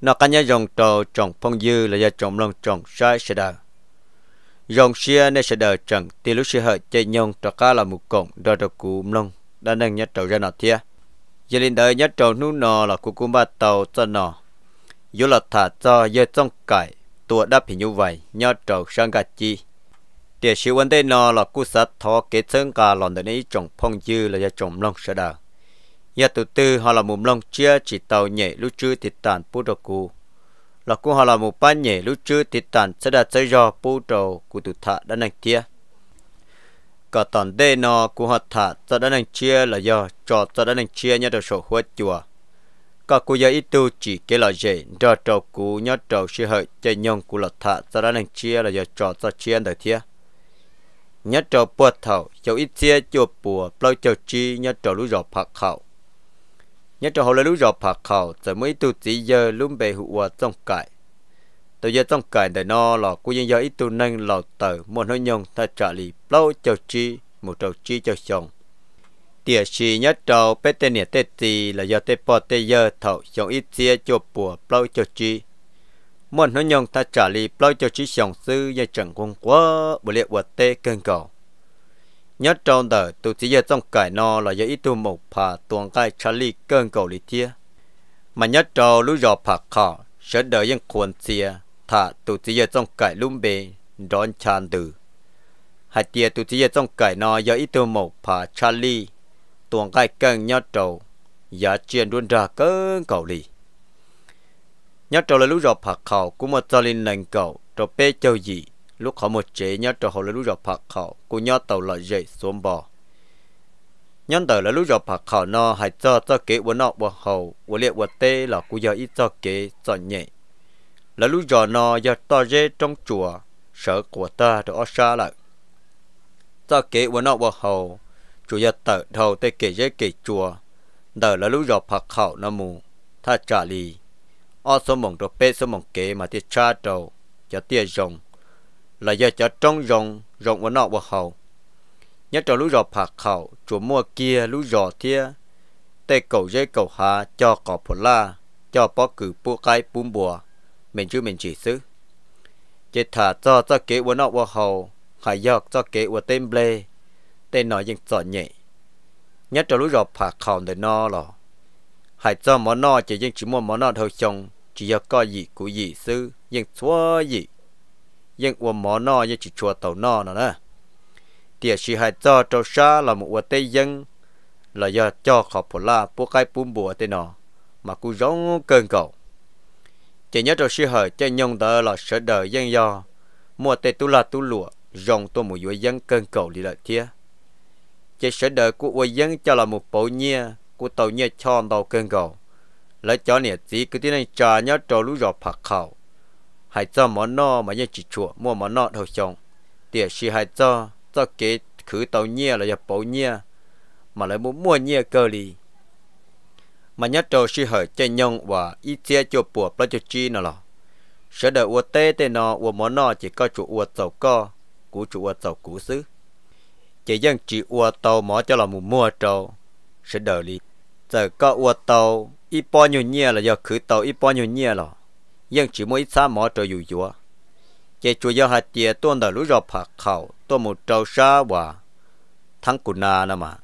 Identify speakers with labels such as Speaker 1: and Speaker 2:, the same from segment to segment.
Speaker 1: nó cả nhà dòng trò trồng phong dư là do trồng lòng trồng sai sẽ đời dòng xia nên sẽ đời trần thì lúc xia hợi chạy nhông trò cá là một cộng đo đo cụ lòng đã nâng nhất trầu ra nọ thia giờ lên đời nhất trầu nu nọ là cụ cũng ba tàu cho nọ dù là thả cho giờ trong cải tua đáp hình như vậy nhớ trầu sang gạt chi để siêu vấn đề nọ là cụ sát thọ kế chân cả lòng đời này trồng phong dư là do trồng lòng sẽ đời giờ từ từ họ là một lông chia chỉ tàu nhẹ lúc chư thịt tàn bút đồ cụ là cũng họ là một ba nhẹ lúc chư thịt tàn sẽ đạt xây do bút đồ của tụ thạ đã nành tia cả toàn đê nò của họ thả cho đã nành chia là do cho cho đã nành chia nhớ đồ sổ hoa chùa cả cụ giờ ít tu chỉ cái là dễ do trâu cụ nhớ trâu sư hợi chơi nhông của là thả cho đã nành chia là do cho cho chia đời tia nhất trò bùa thảo cho ít chia chùa bùa bao cho chi nhất trò lũ rọ phạt khẩu nhất cho họ là lúc rồi phạt khẩu rồi mấy tu chỉ giờ luôn bề hụ hòa trong cải tôi giờ trong cải để nó là cô dân giờ ít tu nâng lò tờ muốn hơi nhông ta trả lì lâu cho chi một trầu chi cho chồng Tiếc gì nhất trầu bé tên nhẹ tê tì là giờ tê po tê giờ thầu chồng ít chia cho bùa lâu cho chi muốn hơi nhông ta trả lì lâu cho chi chồng sư giờ chẳng quân quá bữa lệ hòa tê cơn cầu nhớ trong đời tôi chỉ giờ trong cải nó là giờ ít tu một phà tuồng cái Charlie cơn cầu lý tia mà nhớ trong lúc giờ phà khó sẽ đợi những khuôn xia thà tôi chỉ giờ trong cải lung bề đón chan từ hai tia tôi chỉ giờ trong cải nó giờ ít tu một phà Charlie tuồng cái cơn nhớ trong giờ chuyện luôn ra cơn cầu lý nhớ trong là lúc giờ phà khó cũng mà cho linh lành cầu rồi bê châu gì lúc họ một chế nhớ cho họ là lúc dọc phạt họ cô nhớ tàu là dậy xuống bò nhân tờ là lúc dọc phạt họ nó hay cho cho kế của nó của họ của liệt của tê là cô giờ ít cho kế cho nhẹ là lúc giờ nó giờ to dê trong chùa sở của ta được ở xa lại cho kế của nó của họ chủ nhật tờ đầu tê kể dê kể chùa đời là lúc dọc phạt họ nó mù tha trả lì ở số mộng đồ bê số mộng kế mà tiết cha đầu cho tiết rồng là do cho trong rộng rộng và nọ và hầu nhất cho lũ rò phạt khẩu chủ mua kia lũ rò thia tê cầu dây cầu hà cho cỏ phổ la cho bó cử bố cái bún bùa mình chứ mình chỉ xứ chế thả cho cho kế của nọ và hầu hải dọc cho kế của tên blê tên nói những sọ nhẹ nhất cho lũ rò phạt khẩu để nó lò hải cho món nọ chỉ riêng chỉ mua món nọ thôi chồng chỉ do coi gì của gì sư riêng xóa gì nhưng uổng mỏ nó nhưng chỉ chùa tàu nó nó nè tiệt sĩ hai cho trâu xa là một uổng tây dân là do cho khó phổ la bố cái bún bùa tên nó mà cũng giống cơn cầu chỉ nhớ trâu sĩ hở cho nhông tờ là sợ đời dân do mua tê tu la tu lụa rồng tôi một uổng dân cơn cầu đi lại kia chỉ sợ đời của uổng dân cho là một bộ nhia của tàu nhia cho tàu cơn cầu lấy cho nè chỉ cứ thế này trà nhớ trâu lú giọt phạt khẩu hai cho món no mà như chỉ chùa mua món nọ đầu chồng tiền xì hai cho cho kế khứ tàu nhia là nhập bầu nhia mà lại muốn mua nhia cơ lì mà nhớ trâu xì hở chơi nhông và ít chia cho bùa bao cho chi nào lọ sợ đợi uo tê tê nọ uo món nọ chỉ có chủ uo tàu co cú chủ uo tàu cú xứ chỉ dân chỉ uo tàu mỏ cho là mù mua trâu sợ đợi lì giờ có uo tàu ít bao nhiêu nhia là do khứ tàu ít bao nhiêu nhia rồi nhưng chỉ mỗi xa mỏ trời dù dùa chế chùa giờ hạt tiề tuôn đời lũ rọp hạt khẩu tuôn một trâu xa và thắng cụ nà nà mà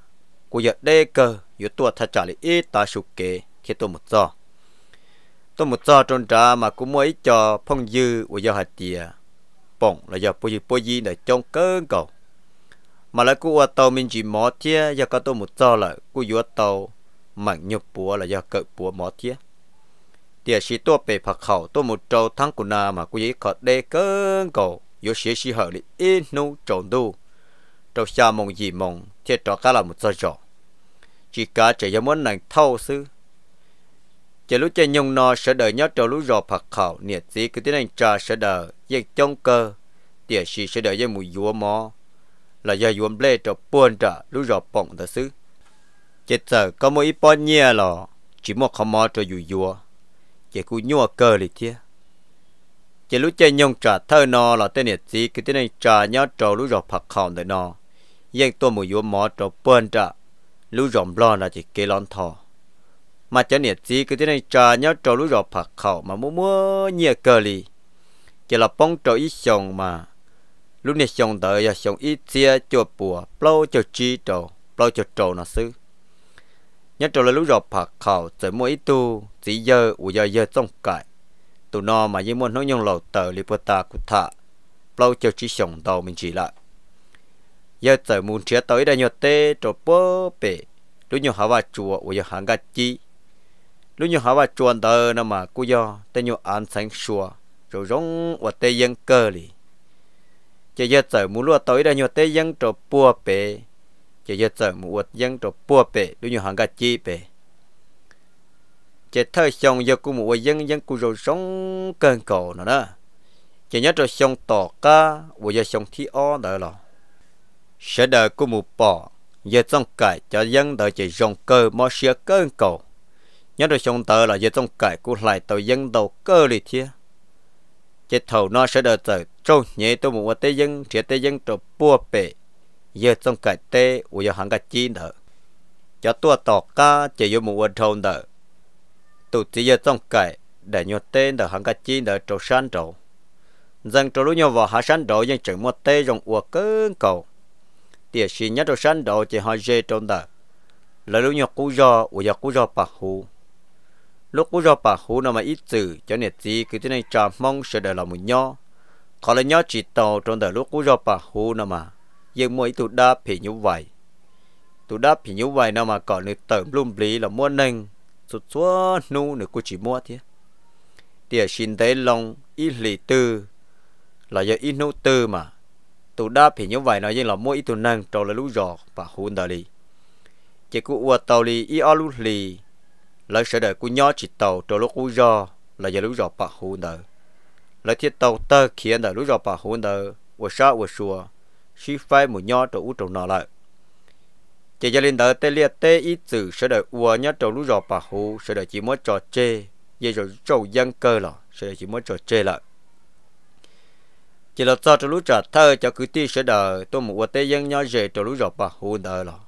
Speaker 1: cụ giờ đê cơ dù tuôn thật trả lý ít ta sụp kế khi tuôn một giò tuôn một giò trôn trả mà cũng mới cho phong dư của giờ hạt tiề bỏng là giờ bôi gì bôi gì để trong cơn cầu mà lại cụ ở tàu mình chỉ mỏ thia giờ có tuôn một giò là cụ dù tàu mảng nhục búa là giờ cỡ búa mỏ thia địa sĩ tua bề phật khẩu tua một trâu thắng của nà mà quý khọ đê cơn cổ yếu sĩ sĩ hở lý in nu trộn đu trâu xa mong gì mong thiết trọ cá là một giờ trọ chỉ cả trẻ giống muốn nàng thâu sư chỉ lúc chơi nhung no sẽ đợi nhớ trâu lũ rò phật khẩu nhiệt gì cứ tiến anh cha sẽ đợi dây trong cơ địa sĩ sẽ đợi dây mùi dúa mò là do dúa lê trâu buồn trả lũ rò bọng thật sư chết giờ có một ít bao nhiêu lò chỉ một khó mò trâu dù dúa chỉ cú nhua cơ lì chia chỉ lúc chơi nhông trả thơ nó là tên nhiệt gì cái tên này trả nhá trò lúc rồi phật khảo để nó yên tôi một yếu mỏ trò bơn trả lúc rộng lo là chỉ kê lon thò mà chả nhiệt gì cái tên này trả nhá trò lúc rồi phật khảo mà mua mua nhẹ cơ lì chỉ là bóng trò ít xong mà lúc này xong đợi là xong ít chia cho bùa bao cho chi trò bao cho trò nó xứ nhá trò là lúc rồi phạt khảo tới mỗi tu chỉ giờ u giờ giờ trong cải tụ nó mà như muốn nói nhung lầu tờ li bơ ta cụ thả lâu chờ chỉ sống đầu mình chỉ lại giờ trời muốn chia tới đây nhớ tê trộn bơ bể lúc nhớ hà vả chùa u giờ hàng gạch chi lúc nhớ hà vả chuồn tờ nó mà cú do tê nhớ ăn sáng xua rồi rong u tê dân cơ li chỉ giờ trời muốn lúa tới đây nhớ tê dân trộn bơ bể chỉ giờ trời muốn u dân trộn bơ bể lúc nhớ hàng gạch chi bể chỉ thơ xong giờ cô mua dân dân cô rồi sống cơn cầu nữa đó chỉ nhớ rồi xong tỏ ca bây giờ xong thi o nữa rồi sẽ đợi cô một bỏ giờ trong cải cho dân đợi chỉ dùng cơ mà xia cơn cầu nhớ rồi xong tờ là giờ trong cải cô lại tàu dân đầu cơ lì thia chỉ thầu nó sẽ đợi tờ trâu nhẹ tôi mua tê dân chỉ tê dân trâu bùa bể giờ trong cải tê bây giờ hàng cái chi nữa cho tôi tỏ ca chỉ một mua trâu nữa tụ chỉ giờ trong cải để nhốt tên để hàng cái chi để trâu san trâu rằng trâu lúc nhau vào hạ san trâu nhưng chẳng một tê dùng uổng cứng cầu tiệt sĩ nhất trâu san trâu chỉ họ dê trong đời là lúc nhau cú giò uổng giò cú giò bạc hú lúc cú giò bạc hú nó mà ít chữ cho nên chỉ cứ thế này chả mong sẽ để là một nhau có là nhau chỉ tàu trong đời lúc cú giò bạc hú nó mà nhưng mỗi tụ đa thì như vậy tụ đáp thì như vậy nó mà còn được tởm lùm lý là muốn nâng số số nu nữa cô chỉ mua thế địa xin thấy lòng ít lì tư là do ít nu tư mà tụ đa thì như vậy nói riêng là mua ít tụ năng cho là lú giò và hôn đời chỉ cô ua tàu lì ít ở lú lì là sợ đời cô nhó chỉ tàu cho lú giò là do lú giò và hôn đời là thiết tàu tơ khiến đời lú giò và hôn đời ua sa ua xua phải một nhó trâu ú trâu nọ lại chỉ cho linh đỡ tê liệt tê ít chữ sẽ đợi ua nhá trâu lú rò bà hú sẽ đợi chỉ muốn trò chê dây rồi trâu dân cơ lọ sẽ đợi chỉ muốn trò chê lại chỉ là do trâu lú trả thơ cho cứ ti sẽ đợi tôi một ua tê dân nhá dễ trâu lú rò bà hú đợi lọ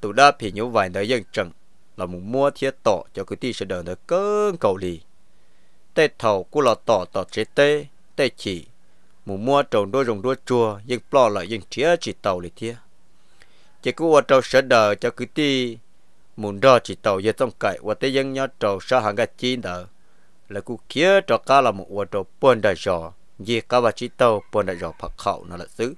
Speaker 1: tụ đa thì nhú vài đợi dân trần là một mua thiết tỏ cho cứ ti sẽ đợi đợi cơn cầu lì tê thầu cú là tỏ tỏ chế tê tê chỉ một mua trâu đôi rồng đôi chùa dân plo lại dân chia chỉ tàu lì thiết chỉ cứ ở trâu sợ đờ cho cứ ti muốn đo chỉ tàu giờ trong cậy và tây dân nhau trâu sợ hàng cái chi đờ là cứ kia trâu cá là một quả trâu buồn đại giò gì cá và chỉ tàu buồn đại giò phật khẩu nó là xứ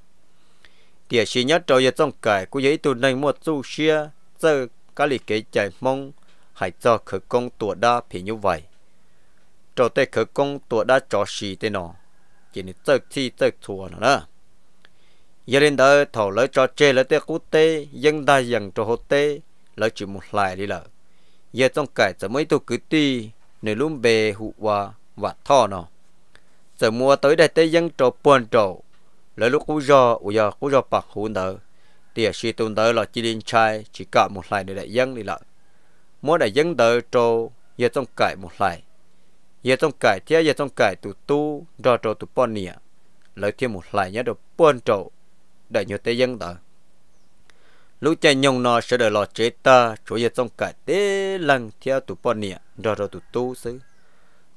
Speaker 1: địa sĩ nhớ trâu giờ trong cậy cứ vậy từ này mua du xia giờ cá lì kế chạy mong hãy cho khởi công tụa đa thì như vậy trâu tê khởi công tụa đa cho xì tên nó chỉ nên tớ chi tớ thua nó nữa giờ đến đó thầu lấy cho chê lấy tê cú tê dân ta dần cho hồ tê lấy chịu một lại đi lợ giờ trong cải giờ mấy tôi cứ ti nơi luôn bề hụ hòa và thọ nó giờ mua tới đây tê dân cho buồn trầu lấy lúc cú do ủa giờ cú giò bạc hụ nợ thì suy tôn tới là chỉ đến trai chỉ cả một lại để đại dân đi lợ mỗi đại dân tới cho giờ trong cải một lại giờ trong cải thế giờ trong cải tụ tu do trầu tụ bọn nia lấy thêm một lại nhớ được buồn trầu đợi nhiều tây dân ta lúc chạy nhông nó sẽ đợi lọ chế ta chủ yếu trong cả tế lăng theo tụ bọn nè rồi rồi tụ tu xứ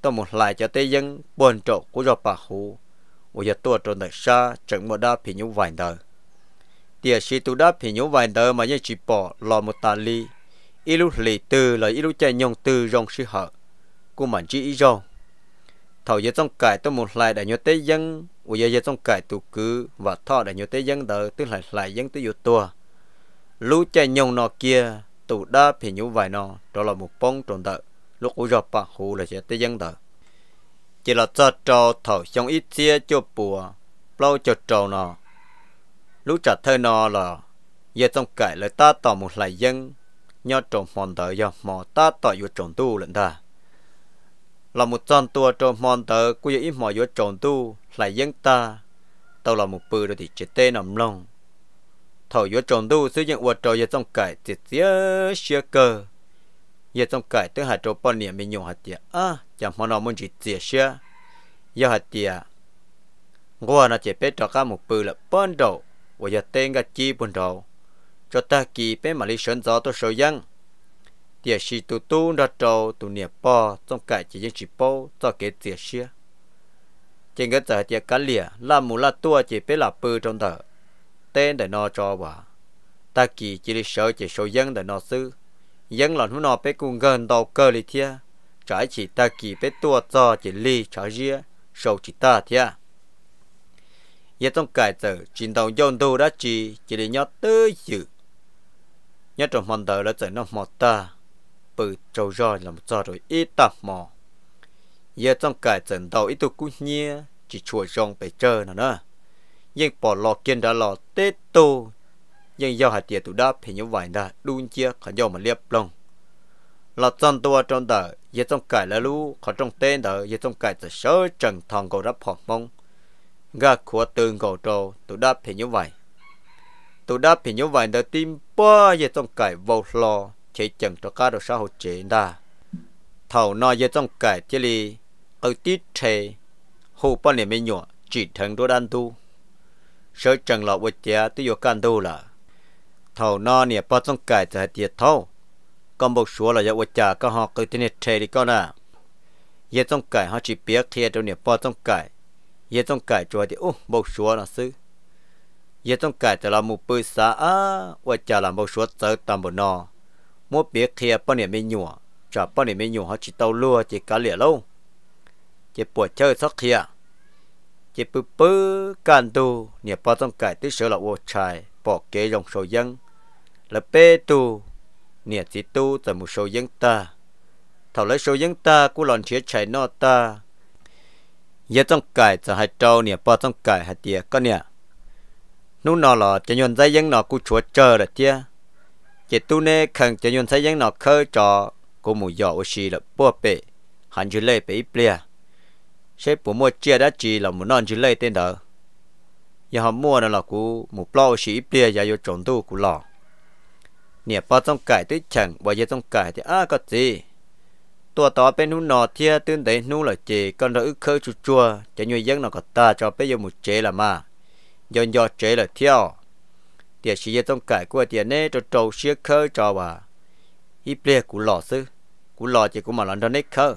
Speaker 1: tao một lại cho tây dân buồn trộn của rồi bà hù ở giờ tôi trộn đời xa chẳng một đa phì nhũ vài đời tiệt sĩ tụ đa phì nhũ vài đời mà như chỉ bỏ lọ một tà ly ít lúc lì từ là ít lúc chạy nhông từ rong sư hở của mình chỉ ít rong thầu giờ trong cải tôi một lại đại nhớ tây dân ủa giờ trong cải tụ cứ và thọ để nhiều tới dân đỡ tức lại lại dân tới nhiều tua lũ chạy nhông nọ kia tụ đa thì như vài nọ đó là một bông tròn đỡ lúc ủa giờ bà hù là sẽ tới dân đỡ chỉ là cho trò thở trong ít chia cho bùa lâu cho trò nọ lũ trả thơ nọ là giờ trong cải lời ta tỏ một lại dân nho trộn hoàn đỡ giờ mò ta tỏ vô trộn tu lận ta là một con tua trộm mòn tờ của yếu mỏ yếu trộn tu lại dân ta tao là một bự rồi thì chết tê nằm lòng thầu yếu trộn tu sử dụng vật trộn yếu trong cải thì xía xía cơ yếu trong cải tức hạt trộn bao niệm mình nhổ hạt tiệt à chẳng món nào muốn chỉ tiệt xía yếu hạt tiệt ngô nó chỉ biết trò các một bự là ban đầu và yếu tên cái chi ban đầu cho ta kỳ bé mà lý sơn gió tôi sầu dân tiệt sĩ tu tu ra trâu tu niệm po trong cả chỉ dân chỉ po cho cái tiệt sĩ trên cái giờ tiệt cá lìa là mù là tua chỉ biết là bự trong thở tên để nó cho bà ta kỳ chỉ đi sợ chỉ số dân để nó sư dân là nó nó biết cùng gần đầu cơ li thia trái chỉ ta kỳ biết tua cho chỉ li trái ria sâu chỉ ta thia giờ trong cải giờ chiến đấu dồn đồ đã chỉ chỉ để nhớ tới dự nhớ trong hoàn đời là giờ nó một ta bự trâu roi là một trò rồi ít tạp mò giờ trong cải trận đầu ít tôi cũng nhia chỉ chùa rong bể chơi nữa nữa nhưng bỏ lọ kiên đã lọ tết tô nhưng do hạt tiền tụ đáp thì như vậy đã đun chia khỏi do mà liệp lòng là trong tua trong đời giờ trong cải là lú khỏi trong tên đời giờ trong cải từ sớ trần thòng cầu đáp họp mong gà của tương cầu trâu tụ đáp thì như vậy tụ đáp thì như vậy đã tìm ba giờ trong cải vô lò chế chẳng cho cá đồ xã hội chế đa thầu nó giờ trong cải chế lì ở tít chế hồ bao nè mình nhỏ chỉ thằng đồ đan tu sợ chẳng lọ vật chế tự do can tu là thầu nó nè bao trong cải thì tiệt thâu còn một số là do vật chế các họ cứ tin chế đi con à giờ trong cải họ chỉ biết thiệt đâu nè bao trong cải giờ trong cải cho thì ô một số là sư giờ trong cải thì là một bữa xã vật chế là một số tới tầm một nọ mua bia kia bao nhiêu mấy nhùa cho bao nhiêu mấy nhùa họ chỉ tàu lúa chỉ cá lìa lâu chỉ buổi chơi sóc kia chỉ bự bự can tu nhà bao trong cải tới sửa là ô chai bỏ kế dòng sầu dân là bê tu nhà chỉ tu từ một sầu dân ta thầu lấy sầu dân ta cũng lòn chia chạy nọ ta giờ trong cải từ hai trâu nhà bao trong cải hai tiệt con nhà nụ nó là cho nhuận dây dân nó cũng chúa chờ là tiếc. จตุเนคังจะยนใช้ยังนอเคจอกูมุยอุชีละปัวเปหันจุเลไปเปลี่ยใช้ปม่มเจียดจีละมุนอนจุเลเต็นเดอยังหอมมัวนั่นละกูมุปล่อยชีเปลี่ยยาโยจงตู้กูหลอ เนี่ยปอต้องไก่ตุ้ยฉังว่าจะต้องไก่ที่อ้าก็จีตัวต่อเป็นหุ่นนอเทียตื่นเต้นนู้ละเจก่อนเราู้เคจุจัวจะยุยยังนอกตาจอไปยมุเจละมายนยอเจละเที่ยว địa chỉ trong cải của địa nè cho trâu xia khơ cho bà ít bia của lò sư của lò chỉ của mà lần đó nè khơ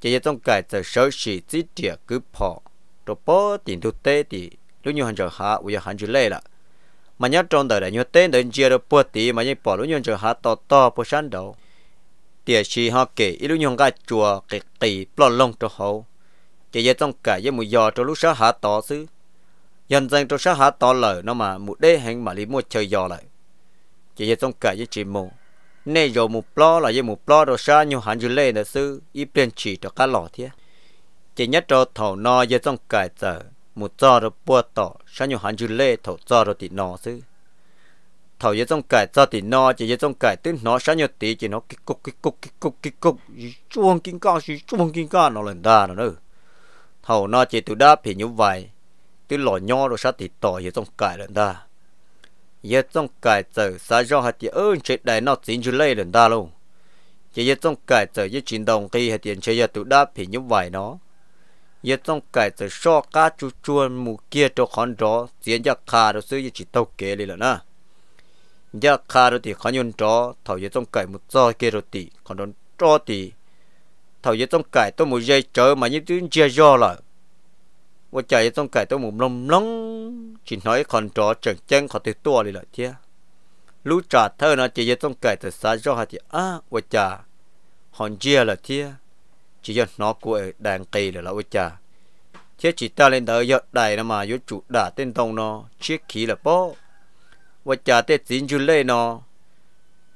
Speaker 1: chỉ trong cải từ sơ chỉ chỉ địa cứ phò cho bó tiền thu tê thì lúc như hành giờ hạ uy hành chữ lê là mà nhớ trong đời là nhớ tên đến chia được bữa tí mà nhớ bỏ lúc như giờ hạ to to bữa sáng đầu địa chỉ họ kể ít lúc như cái chùa cái kỳ plon lông cho hậu chỉ trong cải với mùi giò cho lúc sáng hạ to xứ dân dân trong xã hạ to lở nó mà một đế hành mà lý mua chơi dò lại chỉ giờ trong cả với chị mù nè rồi một plo là với một plo đồ xa nhiều hẳn dư lê là sư y tiền chỉ cho cá lò thế chỉ nhất cho thầu no giờ trong cả giờ một do được bua tỏ xa nhiều hẳn dư lê thầu do được thì nó sư thầu giờ trong cả cho thì nó chỉ giờ trong cả tức nó xa nhiều tí chỉ nó kí cục kí cục kí cục kí cục chuông kinh cao chuông kinh cao nó lên đà nó nữa thầu nó chỉ từ đáp thì như vậy tôi lò nho rồi sát thì tỏ hiện trong cải lần ta hiện trong cải giờ sao do hạt thì ơn chết đại nó chính chú lây lần ta luôn chỉ hiện trong cải giờ với chuyển đồng khi hạt tiền chơi giờ tụ đáp thì như vậy nó hiện trong cải giờ so cá chú chuồn mù kia cho con rõ, diễn ra khá rồi xứ chỉ tàu kế đi lần à giờ khá rồi thì khó nhon rõ, thầu hiện trong cải một do kia rồi thì còn đó cho thì thầu hiện trong cải tôi một dây chờ mà như tiếng chia do lại ว่าใจต้องไก่ตัวหมุมลมลงชินน้อยคอนจอจังแจ้งขอติดตัวเลยล่ะเทีย รู้จักเธอนะจะยต้องไก่แต่สายจอหดที่อ้าว่าจ่าหอนเจียล่ะเทียจียนอกูเอแดงกีเลยล่ะว่าจ่าเทียจีตาเล่นเดอยอดได้นะมายุจุด่าเต้นตรงนอ เชียขี่ล่ะป้อว่าจ่าเต้สินจุเล่นอ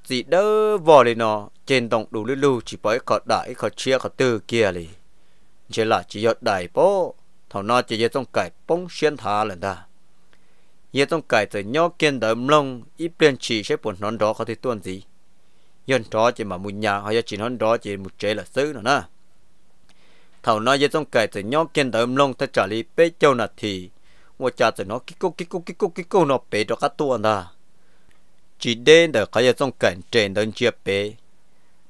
Speaker 1: จีเด้อวอเลยนอ เจนตรงดูลู่ลู่จีปล่อยขอด่าขอเชียขอตื้อเกียร์เลยเจล่ะจียอดได้ป้อ thầu nó chỉ trong cải bông xuyên thả lần ta giờ trong cải từ nhỏ kiên đậm lông ít biến chỉ sẽ buồn non đó có thể tuân gì yên đó chỉ mà muốn nhà hay chỉ non đó chỉ một chế là xứ nữa nè thầu nó giờ trong cải từ nhỏ kiên đậm lông ta trả lý bế châu nạt thì mua cha từ nó kí cô kí cô kí cô kí cô nó bế đó các tuân ta chỉ đến được cái giờ trong cải trên đơn chia bế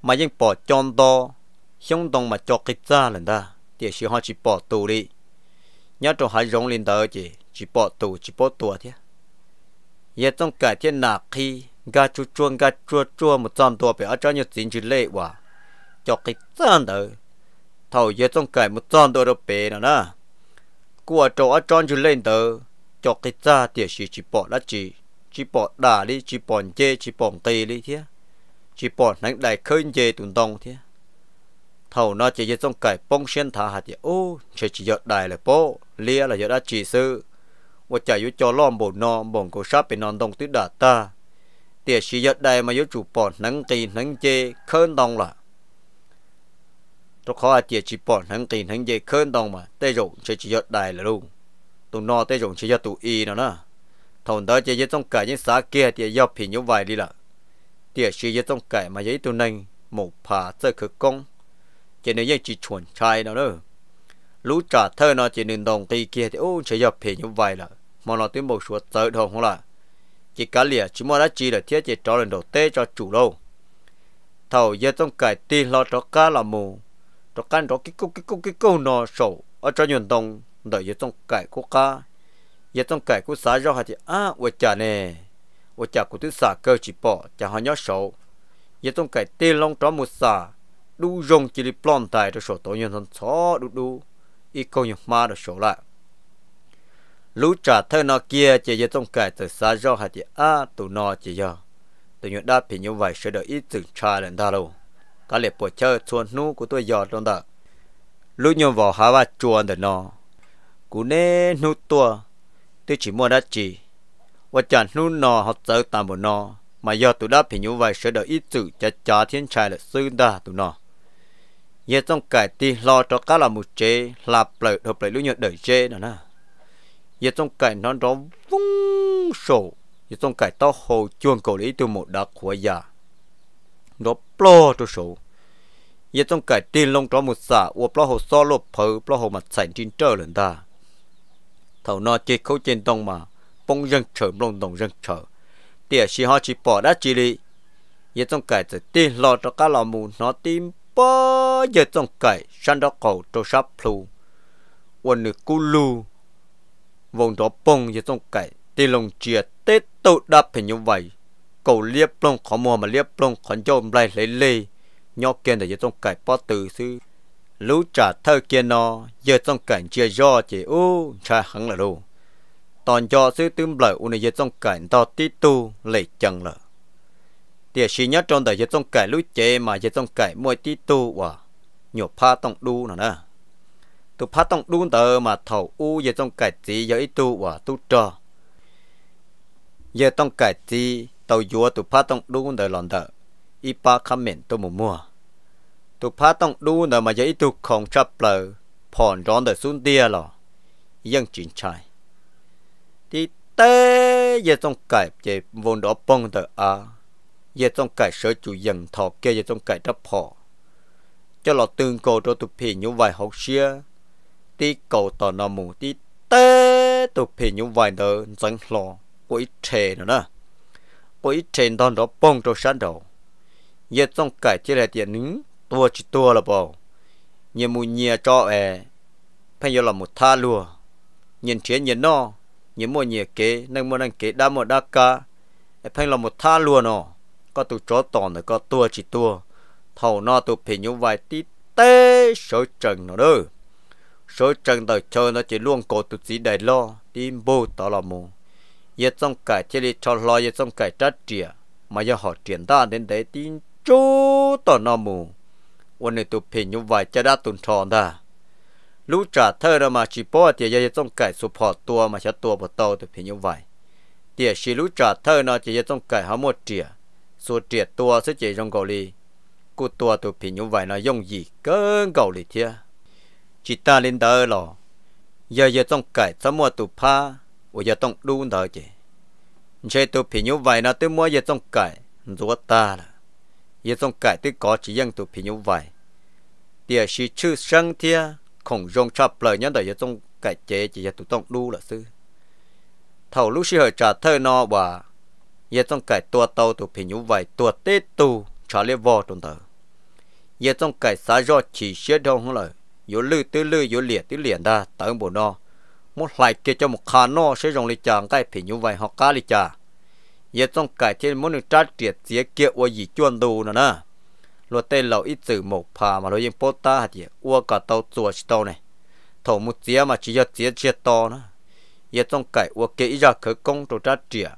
Speaker 1: mà những bỏ chọn đó không đồng mà cho cái ra lần ta thì sẽ họ chỉ bỏ tù đi nhớ trong hai rong lên đó chỉ chỉ bỏ tù chỉ bỏ tù thế giờ trong cái thiên nà khi gà chua chua gà chua chua một trăm tua phải ở cho nhiều tiền chỉ lệ quá cho cái chân đó thầu giờ trong cái một trăm tua đó bé nữa nè qua chỗ ở trong chỉ lên đó cho cái cha tiền chỉ chỉ bỏ là chỉ chỉ bỏ đà đi chỉ bỏ chê chỉ bỏ tê đi thế chỉ bỏ nắng đại khơi chế tụn đông thế thầu nó chỉ trong cải bông xuyên thả hạt chứ ô chỉ chỉ giọt đài là bố lia là giọt đã chỉ sư và chạy yếu cho lom bộ nọ bồn cổ sáp bị non đông tuyết đà ta tiệt sĩ giọt đài mà yếu chủ bỏ nắng kỳ nắng chê khơn đông là tôi khó tiệt chỉ bỏ nắng kỳ nắng chê khơn đông mà tê rộng chỉ chỉ giọt đài là luôn tụi nó tê rộng chỉ giọt tụi y nó nữa thầu đó chỉ trong cải những xã kia thì do phì như vậy đi là tiệt sĩ trong cải mà giấy tụi nành một phá chơi khử công chỉ nên chỉ chuẩn trai nó nữa lũ trả thơ nó chỉ nên đồng kỳ kia thì ô chỉ dập phe như vậy là mà nó tuyên bố số tới đâu không là chỉ cá lìa chỉ mua đã chỉ là thiết chỉ cho lần đầu tế cho chủ đâu thầu giờ trong cải tiền lo cho cá là mù cho cá cho cái câu cái câu cái câu nó sổ ở cho nhuận đồng đợi giờ trong cải của cá giờ trong cải của xã do hạt thì à ủa chả nè ủa chả của thứ xã cơ chỉ bỏ chả họ nhớ sổ giờ trong cải tiền long cho một xã đu rong chỉ đi plon tài cho sổ tổ nhân thân chó đu đu, ít câu nhục ma được sổ lại lũ trả thơ nó kia chỉ cho trong cải từ xa do hạt chỉ a tụ nó chỉ do tụ nhục đáp thì như vậy sẽ đợi ít từng cha lên ta đâu cả liệt bộ chơi chuồn nu của tôi giọt trong đó lũ nhung vào há và chuồn để nó cú nê nu tua tôi chỉ mua đất chỉ và chẳng nu nó học tới tạm một nó mà do tụi đáp thì như vậy sẽ đợi ít sự cha cha thiên trai là sư đa tụ nó giờ trong cải ti lo cho cá là một chế là lợi hợp lợi lũ nhận đời chế nữa nè giờ trong cải nó đó vung sổ giờ trong cải to hồ chuông cổ lý từ một đặc của già nó plo cho sổ giờ trong cải ti lông đó một xả u plo hồ so lô phở plo hồ mặt sảnh trên trời lần ta thầu nó chế khâu trên đông mà bông dân trở bông đồng dân trở tiền si họ chỉ bỏ đã chỉ lý giờ trong cải ti lo cho cá là mù nó tim bó giờ trong cậy sang đó cầu trâu sắp plu quần nữ cú lù, vòng đó bông giờ trong cậy thì lòng chia tết tụ đáp hình như vậy cầu liếp lông khó mùa mà liếp lông khó dôm lại lấy lê nhỏ kia để giờ trong cậy bó từ sư lũ trả thơ kia nó giờ trong cảnh chia do chỉ ô cha hẳn là đồ tòn cho sư tướng lợi u này giờ trong cảnh to tít tu lệ chẳng lợi địa sĩ nhất trong đời trong cải lối chế mà trong cải mọi tí tu và nhổ pha tông đu nữa nè tu pha tông đu tờ mà thầu u trong cải gì giờ ít tu và tu trò giờ trong cải gì tàu dúa tu pha tông đu tờ lòn tờ ít ba mền tu mù mua tu pha tông đu nữa mà giờ ít tu không chấp lời phòn rón tờ xuống tia lò dân chính trai đi tê giờ trong cải chế vốn đó bông tờ à giờ trong cái sở chủ dần thọ kia giờ trong cái đắp họ cho lọ tương cổ cho tụi phi như vài học xia tí cổ tỏ nó mù tí tê tụi phi như vài nợ dân lọ của trẻ nữa nè của ít trẻ đó bông cho sáng đầu giờ trong cái chỉ là tiền nứng tua chỉ tua là bầu nhiều mù nhiều cho ẻ phải là một tha lùa nhìn chiến nhìn no nhìn mua nhiều kế năng mua năng kế đa một đa ca phải là một tha lùa nó có tụ chó tòn là có tua chỉ tua thầu nó tụ phì như vài tí tê số trần nó đó số trần tờ chơi nó chỉ luôn cổ tụ gì đầy lo tim bộ tỏ là mù ye trong cải chỉ đi cho lo ye trong cải trát trìa mà giờ họ triển ta đến đấy tin chú tỏ nó mù. này tụ tụ vài vài. ta. trả trả thơ thơ nó mà mà chỉ chỉ thì giờ số bộ một mù วันนี้ตุเพนยุไวจะได้ตุนทอนได้รู้จักเธอเรามาชิปอเตียจะต้องไก่สุพอตัวมาชัดตัวปตอตุเพนยุไวเตียชีรู้จักเธอเนาะจะต้องไก่หามดเตีย số triệt tua sẽ chỉ trong cầu lì cụ tua tụ phi như vậy nó dùng gì cơ cầu lì thia chỉ ta lên đỡ lò giờ giờ trong cải sao mua tụ pa ủa giờ trong đu đỡ chứ chế tụ phi như vậy nó tôi mua giờ trong cải rúa ta là giờ trong cải tôi có chỉ dân tụ phi như vậy tiệt sĩ chữ sang thia không dùng chập lời nhân đời giờ trong cải chế chỉ giờ tụ trong đu là sư thầu lúc xưa trả thơ no bà giờ trong cái tua tàu tụ phi nhú vậy tua tê tù trả lệ vò trong tờ giờ trong cái xã do chỉ xế đâu không lời yếu lư tư lư yếu liệt tư liền ta tới bộ no một lại kia cho một khả no sẽ dùng lý chàng cái phi nhú vậy họ cá lý chà giờ trong cái thiên muốn trát triệt dĩa kia ô gì chuồn đù nữa nè luật tên lầu ít từ một phà mà nó yên bố ta hạt gì ua cả tàu chùa tàu này thổ một dĩa mà chỉ cho dĩa chia to nữa giờ trong cái ua kia ra khởi công rồi trát triệt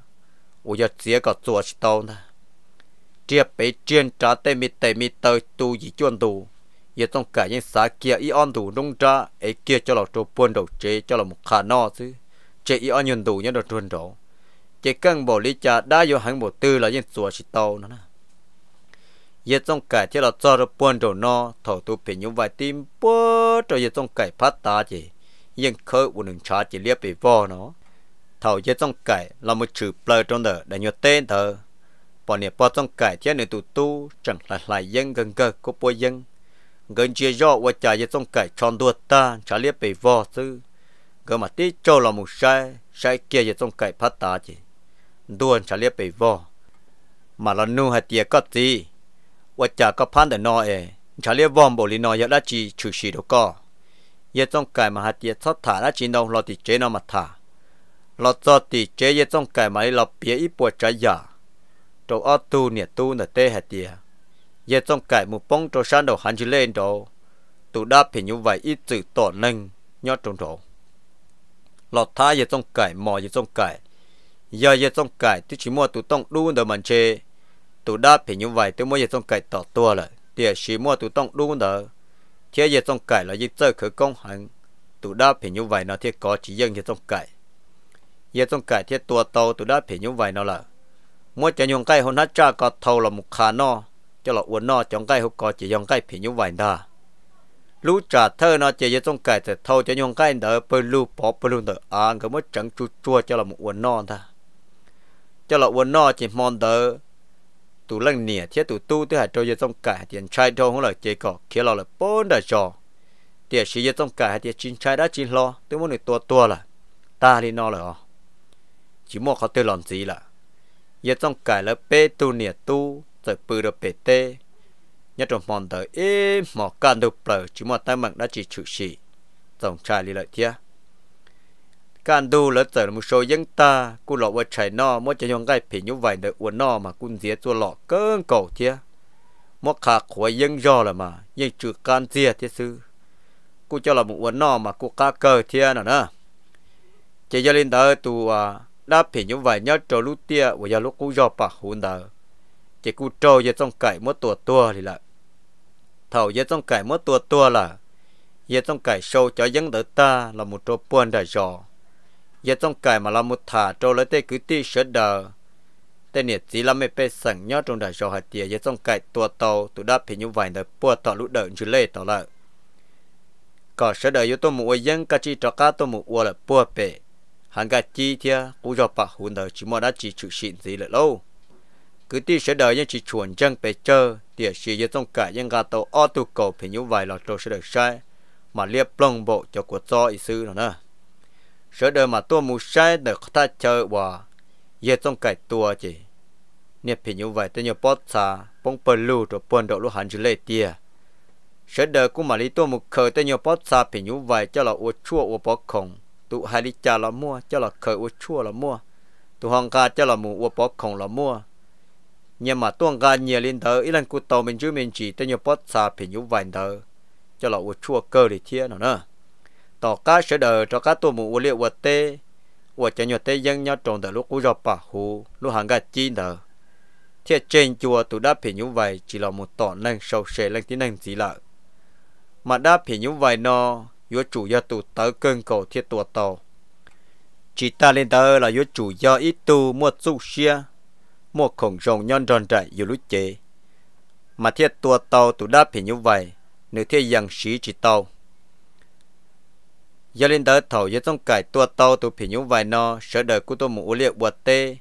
Speaker 1: 我要这个做是到呢。这被检查的没得没得都一卷度，也总感应啥 kia 一安度弄着，哎 kia cho 老做半 đầu chế cho 老木看那子，这一安用度也得准着。这更无理解，大有很无 tư 了，因做是到呢。也总改这老做了半 đầu 那，头都便用外顶波，这也总改发达的，因可不能查这列被包呢。thầu chế trong cải là một chữ plơ trong đời để nhớ tên thờ bọn này bỏ trong cải chế nên tụ tu chẳng là lại dân gần cơ của bôi dân gần chia do và trả chế trong cải tròn đua ta trả liếp bị vò sư gần mà tí cho là một sai sai kia chế trong cải phát tá chỉ đua trả liếp bị vò mà là nu hạt tiề có gì và trả có phán để nói ấy trả liếp vòm bộ lý nói giờ đã chỉ chủ sĩ đâu có giờ trong cải mà hạt tiề thoát thả đã chỉ đâu lo thì chế nó mà thả lọ cho tì chế ye trong cái máy lọ bia ít bùa trái giả đồ ở tu nè tu nè tê hạt tìa ye trong cái mù bông đồ san đồ hắn chỉ lên đồ tụ đa phải như vậy ít chữ tỏ nâng nhót trong đồ, lọ tha ye trong cái mò ye trong cái giờ ye trong cái tôi chỉ mua tụ tông đu nè mình chê tụ đa phải như vậy tôi mua ye trong cái tỏ tua lại tìa chỉ mua tụ tông đu nè thế ye trong cái là ye chơi khởi công hành tụ đáp hình như vậy nó thiết có chỉ dân ye trong cái giờ trong cả thiết tua tàu tụi đã phải như vậy nó là mỗi chả nhung cái hôn hát cha có thâu là một khả no là uốn no trong cái hụt có chỉ dòng cái phải như vậy đó lũ trả thơ nó chỉ giờ trong cái thì thâu cho nhung cái đỡ bơ lũ bỏ bơ lũ đỡ à cái mới chẳng chua chua cho là một uốn no ta cho là uốn no chỉ mòn đỡ tụ lăng nỉa thiết tụ tu tới hạt trâu giờ trong cả tiền trai đâu không là chế cỏ kia là là bốn đời trò sĩ giờ trong cả tiền chín trai đã chín lo tôi muốn được tua tua là ta đi no rồi chỉ mua có tiêu lòn gì là giờ trong cải là bê tu nè tu rồi bự được bê tê nhất trong mòn tới ế mỏ can được bờ chỉ mua tay mạng đã chỉ chữ xì tổng trai đi lại thia can du lỡ tới một số dân ta cú lọ qua chạy no mua cho nhong gai phỉ như vậy đợi uốn no mà cún día tua lọ cơn cầu thia mua khá khỏi dân do là mà nhưng chữ can dìa thia sư cú cho là một uốn no mà cú cá cờ thia nữa nè chỉ cho lên tới tu à đã phải những vài nhớ trò lúc tia và giờ lúc cũng do bà hôn đờ chỉ cú trò giờ trong cải mất tua tua thì là thầu giờ trong cải mất tua tua là giờ trong cải sâu cho dân đỡ ta là một trò buồn đại giò giờ trong cải mà là một thả trò lấy tê cứ ti sợ đờ tê nhiệt chỉ là mẹ bê sẵn nhớ trong đại giò hạt tia giờ trong cải tua tàu tụ đã phải những vài đời bùa tỏ lúc đợi chú lê tỏ là có sợ đời yếu tôi mua dân cả chỉ trò cá tôi mua là bùa bể hàng gà chi thia cú cho bà hồn đời chỉ mò đã chỉ chịu xịn gì lại lâu cứ ti sẽ đợi những chỉ chuẩn chân về chơi tiệt xì với trong cả những gà tàu ô tu cầu phải như vài lọt trâu sẽ được sai mà liệp plong bộ cho cuộc cho ý sư nữa nè sẽ đợi mà tôi muốn sai để ta chơi và giờ trong cái tua chỉ nè phải như vậy tên nhiều bớt xa bông bờ lưu rồi bờ đậu lúc hành chỉ lệ tiệt sẽ đợi cũng mà lý tôi một khởi tên nhiều bớt xa phải như vậy cho là ô chua ô bớt không tụ hai đi cha là mua cho là khởi u chua là mua tụ hoàng ca cho là mù u bỏ khổng là mua nhưng mà tuang ca nhiều lên tờ ít lần cụ tàu mình chứ mình chỉ tên nhiều bớt xa phiền nhũ vài tờ cho là u chua cơ để thiên nó nữa tỏ cá sẽ đờ cho cá tụ mù u liệu u tê u cho nhiều tê dân nhau trồng tờ lúc u dọc bà hù lúc hàng gà chi tờ thiệt trên chùa tụ đáp phiền nhũ vài chỉ là một tỏ năng sâu sẻ lên tí năng gì lợ mà đáp phiền nhũ vài no yếu chủ yếu tụ tớ cơn cầu thiết tụ tàu chỉ ta lên tớ là yếu chủ yếu ít tu mua su xia mua khổng rồng nhon tròn trại yếu lúc chế mà thiết tụ tàu tụ đáp thì như vậy nếu thiết rằng sĩ chỉ tàu giờ lên tớ thầu yếu trong cải tụ tàu tụ thì như vậy nó sợ đời của tôi mũ liệu bùa tê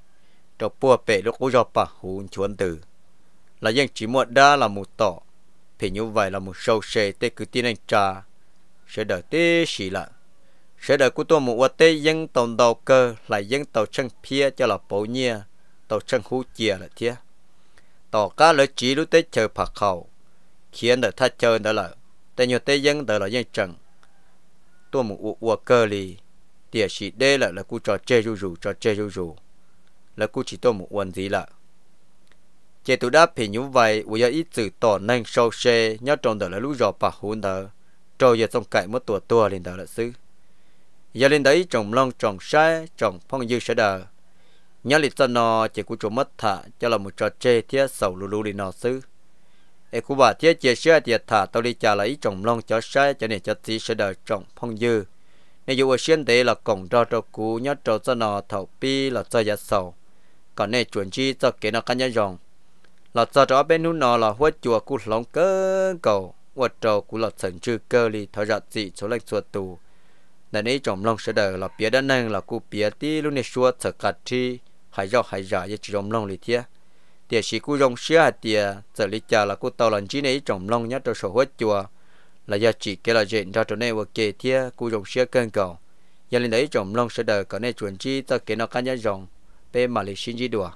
Speaker 1: cho bùa bể lúc của do bà hùn chuồn từ là dân chỉ muộn đa là một tỏ thì như vậy là một sâu xê tê cứ tin anh trà sẽ đợi tê xì lạ sẽ đợi của tôi một vật tê dân tàu đầu cơ là dân tàu chân phía cho là bổ nhia tàu chân hú chia là thế tàu cá lỡ chỉ lúc tê chờ phạt khẩu khiến đợi thay chơi đó là tê nhiều tê dân đợi là dân trần tôi một vật cơ lì tiền xì đê là là cú trò chê rù rù trò chê rù rù là cú chỉ tôi một quần gì lạ chế tụ đáp thì như vậy, bây giờ ít từ tỏ năng sâu xe, nhớ trong đời là lúc rõ bà hôn đời trò giờ xong cậy mất tùa tua lên đó là sư giờ lên đấy trồng lon trồng sai trồng phong dư sẽ đờ nhớ lịch cho nó chỉ của chỗ mất thả cho là một trò chơi thiết sầu lulu lù đi nó sư ê của bà thiết chia sẻ thiệt thả tao đi trả lấy trồng lon cho sai cho nên cho tí sẽ đờ trồng phong dư nếu dù ở xuyên thế là cổng đo trâu cú nhớ trò cho nó thầu pi là cho giá sầu còn nên chuẩn chi cho kế nó cá nhá dòng là cho đó bên nó là huế chùa cú long cơ cầu trâu của cơ li thọ ra dị số lệnh số tù nãy nay trong lòng sẽ đời là bia đã nâng là cụ bia tí lúc này xua thở cả chi hãy rau hãy giả như trong lòng lì thiê tiề sĩ cụ rong xưa tiề giờ lý chờ là cụ tàu lần chi này trong lòng nhất trong sổ hết chùa là do chỉ cái là chuyện ra chỗ này và kề thiê cụ rong xưa cơn cầu giờ lên đấy trong lòng sẽ đời có nên chuẩn chi ta kể nó cá nhân rong bên mà lì sinh chi đùa